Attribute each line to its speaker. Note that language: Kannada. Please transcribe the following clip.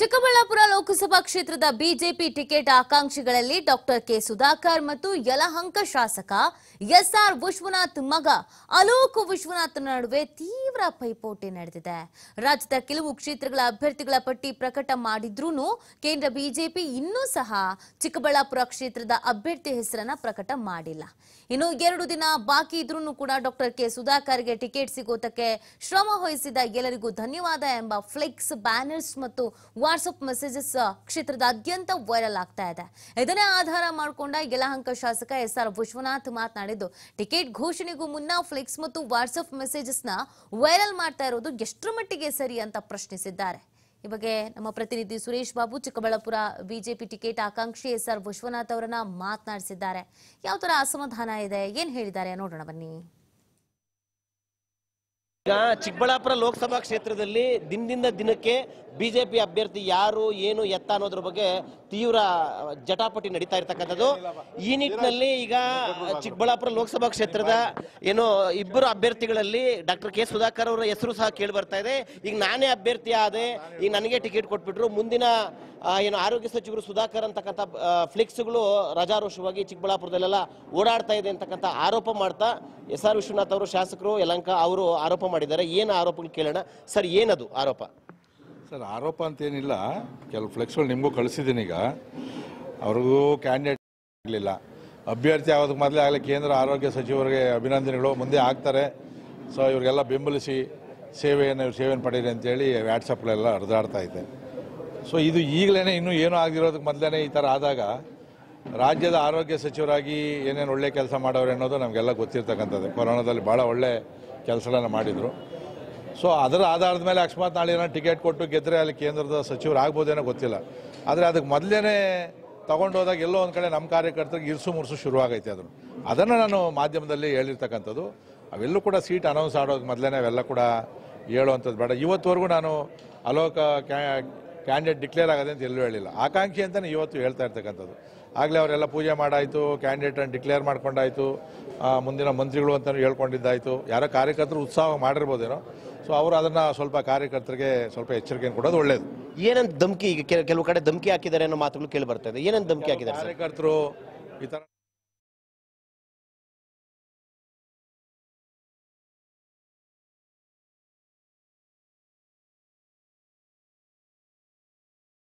Speaker 1: ಚಿಕ್ಕಬಳ್ಳಾಪುರ ಲೋಕಸಭಾ ಕ್ಷೇತ್ರದ ಬಿಜೆಪಿ ಟಿಕೆಟ್ ಆಕಾಂಕ್ಷಿಗಳಲ್ಲಿ ಡಾಕ್ಟರ್ ಕೆ ಸುಧಾಕರ್ ಮತ್ತು ಯಲಹಂಕ ಶಾಸಕ ಎಸ್ಆರ್ ವಿಶ್ವನಾಥ್ ಮಗ ಅಲೋಕ್ ವಿಶ್ವನಾಥ್ ನಡುವೆ ತೀವ್ರ ಪೈಪೋಟಿ ನಡೆದಿದೆ ರಾಜ್ಯದ ಕೆಲವು ಕ್ಷೇತ್ರಗಳ ಅಭ್ಯರ್ಥಿಗಳ ಪಟ್ಟಿ ಪ್ರಕಟ ಮಾಡಿದ್ರೂ ಕೇಂದ್ರ ಬಿಜೆಪಿ ಇನ್ನೂ ಸಹ ಚಿಕ್ಕಬಳ್ಳಾಪುರ ಕ್ಷೇತ್ರದ ಅಭ್ಯರ್ಥಿ ಹೆಸರನ್ನ ಪ್ರಕಟ ಮಾಡಿಲ್ಲ ಇನ್ನು ಎರಡು ದಿನ ಬಾಕಿ ಇದ್ರೂ ಕೂಡ ಡಾಕ್ಟರ್ ಕೆ ಸುಧಾಕರ್ಗೆ ಟಿಕೆಟ್ ಸಿಗೋದಕ್ಕೆ ಶ್ರಮ ವಹಿಸಿದ ಎಲ್ಲರಿಗೂ ಧನ್ಯವಾದ ಎಂಬ ಫ್ಲೆಕ್ಸ್ ಬ್ಯಾನರ್ಸ್ ಮತ್ತು ವಾಟ್ಸಪ್ ಮೆಸೇಜಸ್ ಕ್ಷೇತ್ರದಾದ್ಯಂತ ವೈರಲ್ ಆಗ್ತಾ ಇದೆ ಇದನ್ನೇ ಆಧಾರ ಮಾಡಿಕೊಂಡ ಯಲಹಂಕ ಶಾಸಕ ಎಸ್ ಆರ್ ವಿಶ್ವನಾಥ್ ಮಾತನಾಡಿದ್ದು ಟಿಕೆಟ್ ಘೋಷಣೆಗೂ ಮುನ್ನ ಫ್ಲೆಕ್ಸ್ ಮತ್ತು ವಾಟ್ಸಪ್ ಮೆಸೇಜಸ್ನ ವೈರಲ್ ಮಾಡ್ತಾ ಇರೋದು ಎಷ್ಟರ ಮಟ್ಟಿಗೆ ಸರಿ ಅಂತ ಪ್ರಶ್ನಿಸಿದ್ದಾರೆ ಈ ಬಗ್ಗೆ ನಮ್ಮ ಪ್ರತಿನಿಧಿ ಸುರೇಶ್ ಬಾಬು ಚಿಕ್ಕಬಳ್ಳಾಪುರ ಬಿಜೆಪಿ ಟಿಕೆಟ್ ಆಕಾಂಕ್ಷಿ ಎಸ್ ಆರ್ ವಿಶ್ವನಾಥ್ ಅವರನ್ನ ಮಾತನಾಡಿಸಿದ್ದಾರೆ ಯಾವ ತರ ಅಸಮಾಧಾನ ಇದೆ ಏನ್ ಹೇಳಿದ್ದಾರೆ ನೋಡೋಣ ಬನ್ನಿ
Speaker 2: ಈಗ ಚಿಕ್ಕಬಳ್ಳಾಪುರ ಲೋಕಸಭಾ ಕ್ಷೇತ್ರದಲ್ಲಿ ದಿನದಿಂದ ದಿನಕ್ಕೆ ಬಿಜೆಪಿ ಅಭ್ಯರ್ಥಿ ಯಾರು ಏನು ಎತ್ತ ಅನ್ನೋದ್ರ ಬಗ್ಗೆ ತೀವ್ರ ಜಟಾಪಟಿ ನಡೀತಾ ಇರ್ತಕ್ಕಂಥದ್ದು ಈ ನಿಟ್ಟಿನಲ್ಲಿ ಈಗ ಚಿಕ್ಕಬಳ್ಳಾಪುರ ಲೋಕಸಭಾ ಕ್ಷೇತ್ರದ ಏನು ಇಬ್ಬರು ಅಭ್ಯರ್ಥಿಗಳಲ್ಲಿ ಡಾಕ್ಟರ್ ಕೆ ಸುಧಾಕರ್ ಅವರ ಹೆಸರು ಸಹ ಕೇಳಿ ಬರ್ತಾ ಇದೆ ಈಗ ನಾನೇ ಅಭ್ಯರ್ಥಿ ಆದೆ ಈಗ ನನಗೆ ಟಿಕೆಟ್ ಕೊಟ್ಬಿಟ್ರು ಮುಂದಿನ ಏನು ಆರೋಗ್ಯ ಸಚಿವರು ಸುಧಾಕರ್ ಅಂತಕ್ಕಂಥ ಫ್ಲೆಕ್ಸ್ಗಳು ರಜಾರೋಷವಾಗಿ ಚಿಕ್ಕಬಳ್ಳಾಪುರದಲ್ಲೆಲ್ಲ ಓಡಾಡ್ತಾ ಇದೆ ಅಂತಕ್ಕಂಥ ಆರೋಪ ಮಾಡ್ತಾ ಎಸ್ ಆರ್ ವಿಶ್ವನಾಥ್ ಅವರು ಶಾಸಕರು ಯಲಂಕ ಅವರು ಆರೋಪ ಮಾಡಿದ್ದಾರೆ ಏನು ಆರೋಪಗಳು ಕೇಳೋಣ ಸರ್ ಏನದು ಆರೋಪ
Speaker 3: ಸರ್ ಆರೋಪ ಅಂತೇನಿಲ್ಲ ಕೆಲವು ಫ್ಲೆಕ್ಸ್ಗಳು ನಿಮಗೂ ಕಳಿಸಿದ್ದೀನಿ ಈಗ ಅವ್ರಿಗೂ ಕ್ಯಾಂಡಿಡೇಟ್ ಆಗಲಿಲ್ಲ ಅಭ್ಯರ್ಥಿ ಆಗೋದಕ್ಕೆ ಮೊದಲೇ ಆಗಲಿ ಕೇಂದ್ರ ಆರೋಗ್ಯ ಸಚಿವರಿಗೆ ಅಭಿನಂದನೆಗಳು ಮುಂದೆ ಆಗ್ತಾರೆ ಸೊ ಇವರಿಗೆಲ್ಲ ಬೆಂಬಲಿಸಿ ಸೇವೆಯನ್ನು ಸೇವೆಯನ್ನು ಪಡೀರಿ ಅಂತೇಳಿ ವ್ಯಾಟ್ಸಪ್ಗಳೆಲ್ಲ ಹರಿದಾಡ್ತಾ ಇದೆ ಸೊ ಇದು ಈಗಲೇ ಇನ್ನೂ ಏನೂ ಆಗದಿರೋದಕ್ಕೆ ಮೊದಲೇ ಈ ಥರ ಆದಾಗ ರಾಜ್ಯದ ಆರೋಗ್ಯ ಸಚಿವರಾಗಿ ಏನೇನು ಒಳ್ಳೆ ಕೆಲಸ ಮಾಡೋರು ಅನ್ನೋದು ನಮಗೆಲ್ಲ ಗೊತ್ತಿರ್ತಕ್ಕಂಥದ್ದು ಕೊರೋನಾದಲ್ಲಿ ಭಾಳ ಒಳ್ಳೆ ಕೆಲಸಗಳನ್ನು ಮಾಡಿದರು ಸೊ ಅದರ ಆಧಾರದ ಮೇಲೆ ಅಕಸ್ಮಾತ್ ನಾಳೆ ಏನೋ ಟಿಕೆಟ್ ಕೊಟ್ಟು ಗೆದ್ದರೆ ಅಲ್ಲಿ ಕೇಂದ್ರದ ಸಚಿವರು ಆಗ್ಬೋದೇನೋ ಗೊತ್ತಿಲ್ಲ ಆದರೆ ಅದಕ್ಕೆ ಮೊದಲೇ ಹೋದಾಗ ಎಲ್ಲೋ ಒಂದು ಕಡೆ ನಮ್ಮ ಕಾರ್ಯಕರ್ತರಿಗೆ ಇರ್ಸು ಮುರುಸು ಶುರುವಾಗೈತೆ ಅದನ್ನು ಅದನ್ನು ನಾನು ಮಾಧ್ಯಮದಲ್ಲಿ ಹೇಳಿರ್ತಕ್ಕಂಥದ್ದು ಅವೆಲ್ಲೂ ಕೂಡ ಸೀಟ್ ಅನೌನ್ಸ್ ಆಡೋದು ಮೊದಲೇ ಅವೆಲ್ಲ ಕೂಡ ಹೇಳುವಂಥದ್ದು ಬೇಡ ಇವತ್ತುವರೆಗೂ ನಾನು ಅಲೋಕ ಕ್ಯಾ ಕ್ಯಾಂಡಿಡೇಟ್ ಡಿಕ್ಲೇರ್ ಆಗದೆ ಅಂತ ಎಲ್ಲೂ ಹೇಳಿಲ್ಲ ಆಕಾಂಕ್ಷಿ ಅಂತಲೇ ಇವತ್ತು ಹೇಳ್ತಾ ಇರ್ತಕ್ಕಂಥದ್ದು ಆಗಲೇ ಅವರೆಲ್ಲ ಪೂಜೆ ಮಾಡಾಯಿತು ಕ್ಯಾಂಡಿಡೇಟನ್ನು ಡಿಕ್ಲೇರ್ ಮಾಡ್ಕೊಂಡಾಯಿತು ಮುಂದಿನ ಮಂತ್ರಿಗಳು ಅಂತಲೂ ಹೇಳ್ಕೊಂಡಿದ್ದಾಯಿತು ಯಾರೋ ಕಾರ್ಯಕರ್ತರು ಉತ್ಸಾಹ ಮಾಡಿರ್ಬೋದೇನೋ ಸೊ ಅವರು ಅದನ್ನು ಸ್ವಲ್ಪ ಕಾರ್ಯಕರ್ತರಿಗೆ ಸ್ವಲ್ಪ ಎಚ್ಚರಿಕೆಯನ್ನು ಕೊಡೋದು ಒಳ್ಳೇದು ಏನಂತ
Speaker 2: ಧಮಕಿ ಈಗ ಕೆಲವು ಕಡೆ ಧಮಕಿ ಹಾಕಿದ್ದಾರೆ ಅನ್ನೋ ಮಾತುಗಳು ಕೇಳಿ ಬರ್ತಾ ಇದೆ ಏನಂತ ಧಮಕಿ ಹಾಕಿದ್ದಾರೆ ಕಾರ್ಯಕರ್ತರು ಈ ಥರ